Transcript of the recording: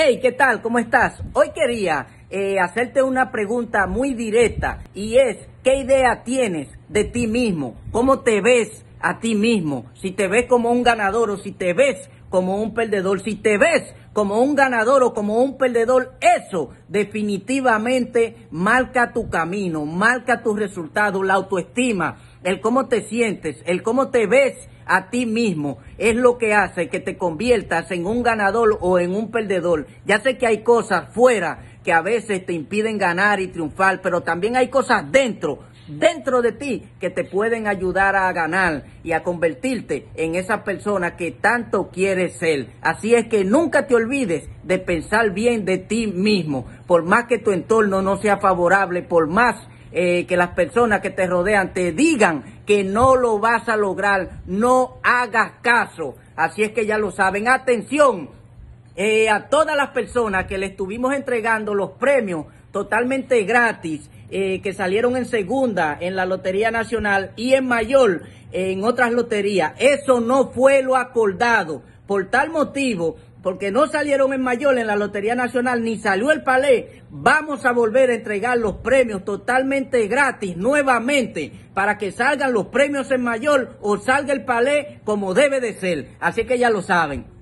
Hey, ¿qué tal? ¿Cómo estás? Hoy quería eh, hacerte una pregunta muy directa y es, ¿qué idea tienes de ti mismo? ¿Cómo te ves a ti mismo? Si te ves como un ganador o si te ves como un perdedor, si te ves como un ganador o como un perdedor, eso definitivamente marca tu camino, marca tus resultados, la autoestima, el cómo te sientes, el cómo te ves a ti mismo es lo que hace que te conviertas en un ganador o en un perdedor. Ya sé que hay cosas fuera que a veces te impiden ganar y triunfar, pero también hay cosas dentro dentro de ti que te pueden ayudar a ganar y a convertirte en esa persona que tanto quieres ser. Así es que nunca te olvides de pensar bien de ti mismo, por más que tu entorno no sea favorable, por más eh, que las personas que te rodean te digan que no lo vas a lograr, no hagas caso. Así es que ya lo saben, atención eh, a todas las personas que le estuvimos entregando los premios totalmente gratis eh, que salieron en segunda en la Lotería Nacional y en mayor en otras loterías. Eso no fue lo acordado. Por tal motivo, porque no salieron en mayor en la Lotería Nacional ni salió el palé, vamos a volver a entregar los premios totalmente gratis nuevamente para que salgan los premios en mayor o salga el palé como debe de ser. Así que ya lo saben.